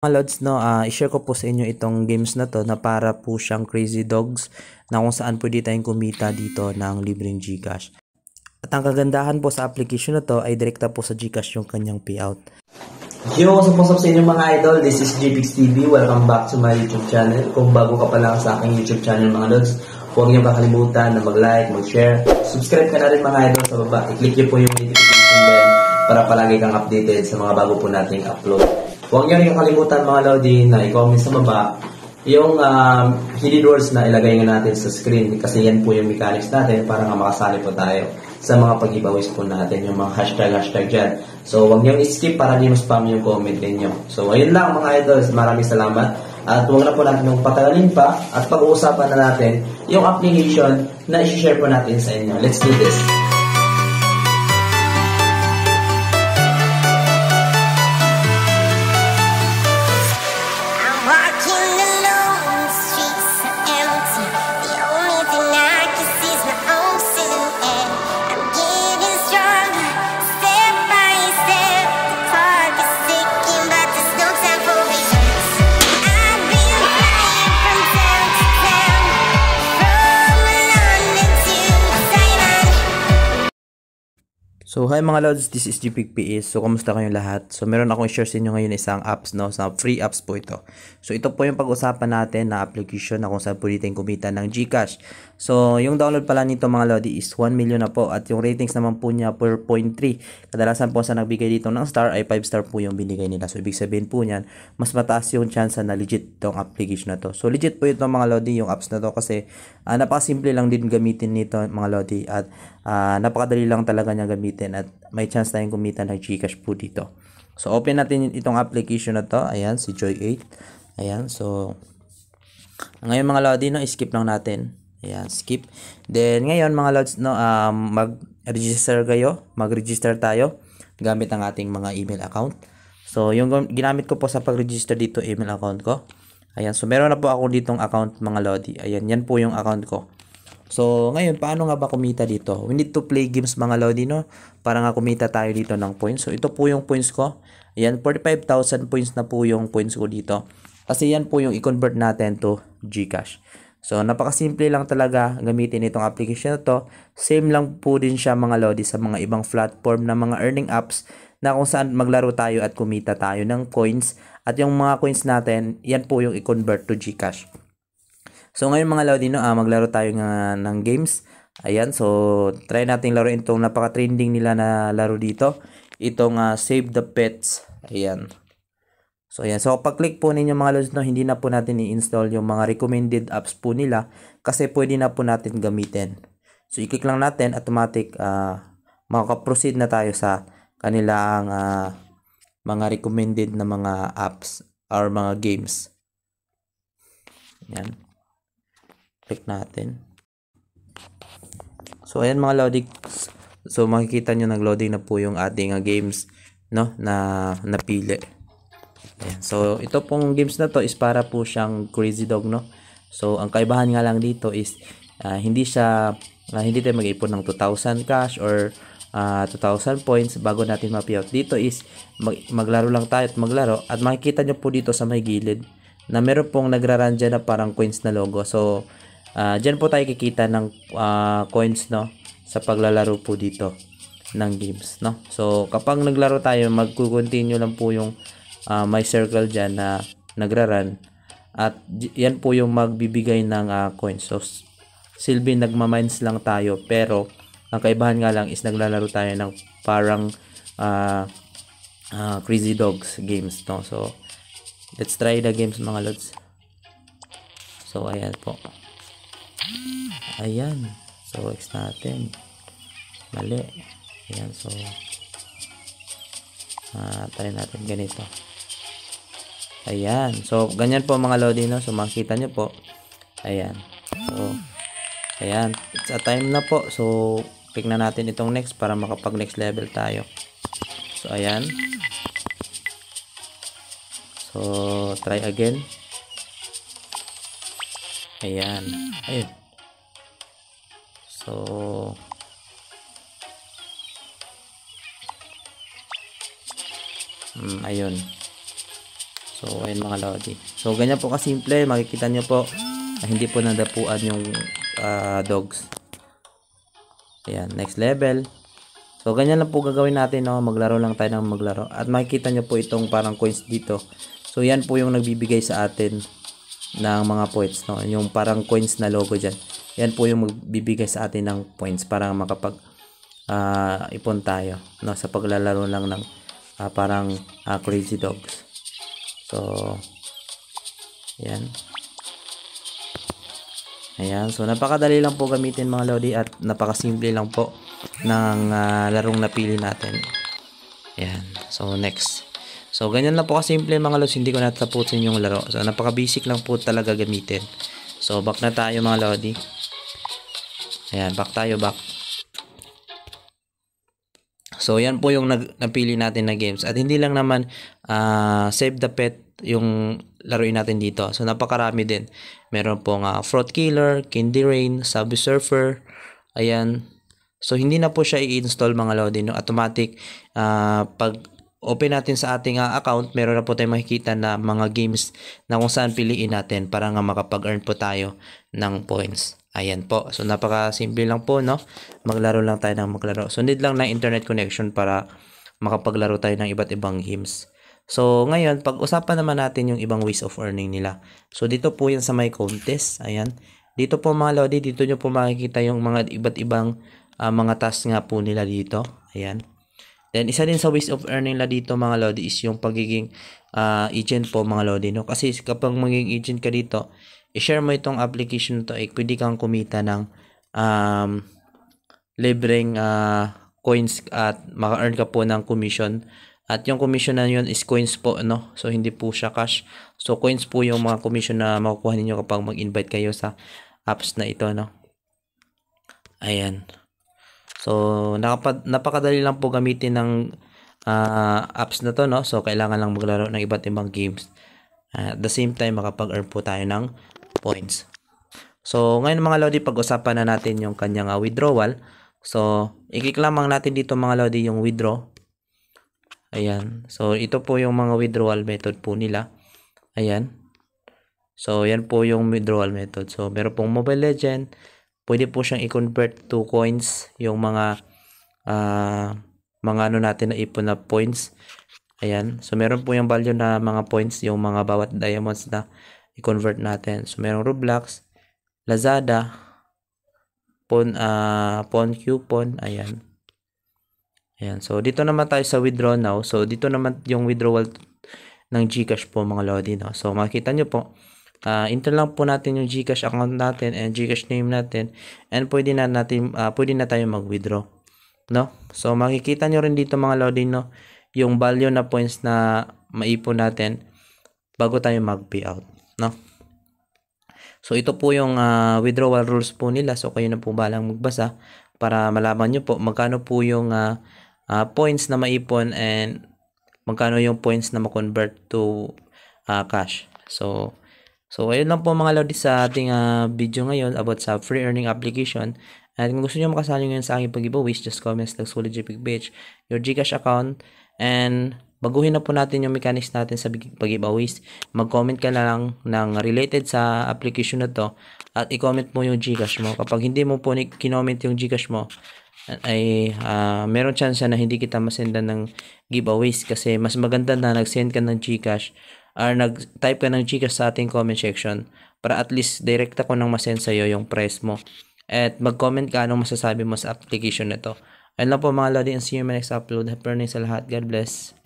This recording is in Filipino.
Mga Lods, no, uh, i-share ko po sa inyo itong games na to na para po siyang Crazy Dogs na kung saan pwede tayong kumita dito ng libreng Gcash. At ang kagandahan po sa application na to ay direkta po sa Gcash yung kanyang payout. Yo, what's up, what's up sa inyo mga idol? This is JPix TV. Welcome back to my YouTube channel. Kung bago ka pa lang sa aking YouTube channel mga Lods, huwag niyo kakalimutan na mag-like, mag-share. Subscribe ka na rin mga idol sa baba. I-click niyo po yung notification bell para palagi kang updated sa mga bago po nating upload. Huwag niyo rin kakalimutan mga Lodi na i-comment sa baba yung um, hidden words na ilagay nga natin sa screen kasi yan po yung mechanics natin para nga makasali po tayo sa mga pag-giveaways po natin, yung mga hashtag-hashtag dyan. So, huwag niyong skip para hindi mas-spam yung comment ninyo. So, ayun lang mga idols. Maraming salamat. At huwag na po natin nung patagalin pa at pag-uusapan na natin yung application na i share po natin sa inyo. Let's do this! So, hi mga lods, this is GPPS. So, kamusta kayong lahat? So, meron akong i-share sa inyo ngayon isang apps, no? Sa free apps po ito. So, ito po yung pag-usapan natin na application na kung saan pwedeng kumita ng Gcash. So, yung download pala nito mga Lodi is 1 million na po at yung ratings naman po niya 4.3. Kadalasan po sa nagbigay dito ng star ay 5 star po yung binigay nila. So, ibig sabihin po niyan, mas mataas yung chance na legit tong application na to. So, legit po ito mga Lodi yung apps na to kasi uh, napakasimple lang din gamitin nito mga Lodi at uh, napakadali lang talaga niya gamitin at may chance tayong kumita ng Gcash po dito. So, open natin itong application na to. Ayan, si Joy 8. Ayan, so... Ngayon mga Lodi, no, skip lang natin. Ayan, skip. Then, ngayon mga lods, no, um, mag-register kayo. Mag-register tayo gamit ang ating mga email account. So, yung ginamit ko po sa pag-register dito, email account ko. Ayan, so meron na po ako ditong account mga lodi. Ayan, yan po yung account ko. So, ngayon, paano nga ba kumita dito? We need to play games mga lodi, no? Para nga kumita tayo dito ng points. So, ito po yung points ko. Ayan, 45,000 points na po yung points ko dito. Kasi yan po yung i-convert natin to Gcash. So, napakasimple lang talaga gamitin itong application na to. Same lang po din siya mga lodi sa mga ibang platform na mga earning apps na kung saan maglaro tayo at kumita tayo ng coins. At yung mga coins natin, yan po yung i-convert to Gcash. So, ngayon mga lodi, no, ah, maglaro tayo ng, ng games. Ayan, so try natin laruin itong napaka-trending nila na laro dito. Itong uh, Save the Pets. Ayan. So ayan, so pag-click po ninyo mga lods, no, hindi na po natin i-install yung mga recommended apps po nila kasi pwede na po natin gamitin. So i-click lang natin, automatic uh, makaka-proceed na tayo sa kanilang uh, mga recommended na mga apps or mga games. Ayan. Click natin. So ayan mga Lodix. So makikita nyo nag-loading na po yung ating uh, games no na napili. Ayan. So, ito pong games na to is para po siyang crazy dog, no? So, ang kaibahan nga lang dito is uh, hindi siya, uh, hindi tayo mag-ipon ng 2,000 cash or uh, ah, 2,000 points bago natin ma-payout. Dito is mag maglaro lang tayo at maglaro at makikita nyo po dito sa may gilid na meron pong nagraran dyan na parang coins na logo. So, uh, dyan po tayo kikita ng uh, coins, no? Sa paglalaro po dito ng games, no? So, kapag naglaro tayo, mag-continue lang po yung uh, ah, my circle dyan na nagraran at yan po yung magbibigay ng uh, coins so silbi nagmamines lang tayo pero ang kaibahan nga lang is naglalaro tayo ng parang uh, uh, crazy dogs games no so let's try the games mga lods so ayan po ayan so x natin mali ayan so uh, try natin ganito Ayan. So, ganyan po mga lodi, no? So, makikita nyo po. Ayan. So, ayan. It's a time na po. So, click na natin itong next para makapag next level tayo. So, ayan. So, try again. Ayan. Ayan. So, mm, ayun. Ayun. So, ayan mga lodi. So, ganyan po kasimple. Makikita nyo po na hindi po nadapuan yung uh, dogs. Ayan, next level. So, ganyan lang po gagawin natin. No? Maglaro lang tayo ng maglaro. At makikita nyo po itong parang coins dito. So, yan po yung nagbibigay sa atin ng mga points. No? Yung parang coins na logo dyan. Yan po yung magbibigay sa atin ng points para makapag uh, ipon tayo no? sa paglalaro lang ng uh, parang uh, crazy dogs. So, yan. Ayan. So, napakadali lang po gamitin mga lodi at napakasimple lang po ng uh, larong napili natin. Ayan. So, next. So, ganyan lang po kasimple mga lodi. Hindi ko natapusin yung laro. So, napaka-basic lang po talaga gamitin. So, back na tayo mga lodi. Ayan. Back tayo, back. So, yan po yung nag, napili natin na games. At hindi lang naman uh, save the pet yung laruin natin dito. So, napakarami din. Meron pong uh, Fraud Killer, Candy Rain, Sub Surfer, ayan. So, hindi na po siya i-install mga Lodi. No? Automatic, uh, pag open natin sa ating uh, account, meron na po tayong makikita na mga games na kung saan piliin natin para nga makapag-earn po tayo ng points. Ayan po. So, napaka-simple lang po, no? Maglaro lang tayo ng maglaro. So, need lang ng internet connection para makapaglaro tayo ng iba't ibang games. So, ngayon, pag-usapan naman natin yung ibang ways of earning nila. So, dito po yan sa my contest. Ayan. Dito po mga lodi, dito nyo po makikita yung mga iba't ibang uh, mga tasks nga po nila dito. Ayan. Then, isa din sa ways of earning nila dito mga lodi is yung pagiging uh, agent po mga lodi. No? Kasi kapag maging agent ka dito, i-share mo itong application to, eh, pwede kang kumita ng um, libreng uh, coins at maka-earn ka po ng commission. At yung commission na yun is coins po, no? So, hindi po siya cash. So, coins po yung mga commission na makukuha ninyo kapag mag-invite kayo sa apps na ito, no? Ayan. So, nakapad, napakadali lang po gamitin ng uh, apps na to, no? So, kailangan lang maglaro ng iba't ibang games. Uh, at the same time, makapag-earn po tayo ng points. So, ngayon mga Lodi, pag-usapan na natin yung kanyang uh, withdrawal. So, i-click lamang natin dito mga Lodi yung withdraw. Ayan. So, ito po yung mga withdrawal method po nila. Ayan. So, yan po yung withdrawal method. So, meron pong Mobile Legend. Pwede po siyang i-convert to coins yung mga uh, mga ano natin na ipon na points. Ayan. So, meron po yung value na mga points, yung mga bawat diamonds na i-convert natin. So, merong Roblox, Lazada, Pon, uh, Pon Coupon, ayan. Ayan. So, dito naman tayo sa withdraw now. So, dito naman yung withdrawal ng GCash po mga Lodi. No? So, makikita nyo po, uh, enter lang po natin yung GCash account natin and GCash name natin and pwede na, natin, uh, pwede na tayo mag-withdraw. No? So, makikita nyo rin dito mga Lodi, no? yung value na points na maipon natin bago tayo mag-payout no? So ito po yung uh, withdrawal rules po nila. So kayo na po balang magbasa para malaman nyo po magkano po yung uh, uh, points na maipon and magkano yung points na ma-convert to uh, cash. So So ayun lang po mga lodi sa ating uh, video ngayon about sa free earning application. At kung gusto niyo makasali ngayon sa aking pag-giveaways, just comment slash like, JPEG page, your Gcash account, and baguhin na po natin yung mechanics natin sa pag-giveaways. Mag-comment ka na lang ng related sa application na to at i-comment mo yung Gcash mo. Kapag hindi mo po kinoment yung Gcash mo, ay uh, meron chance na hindi kita masendan ng giveaways kasi mas maganda na nag-send ka ng Gcash or nag-type ka ng Gcash sa ating comment section para at least direct ako nang masend sa'yo yung price mo. At mag-comment ka anong masasabi mo sa application na to. Ayun lang po mga Lodi and see you in my next upload. Happy learning sa lahat. God bless.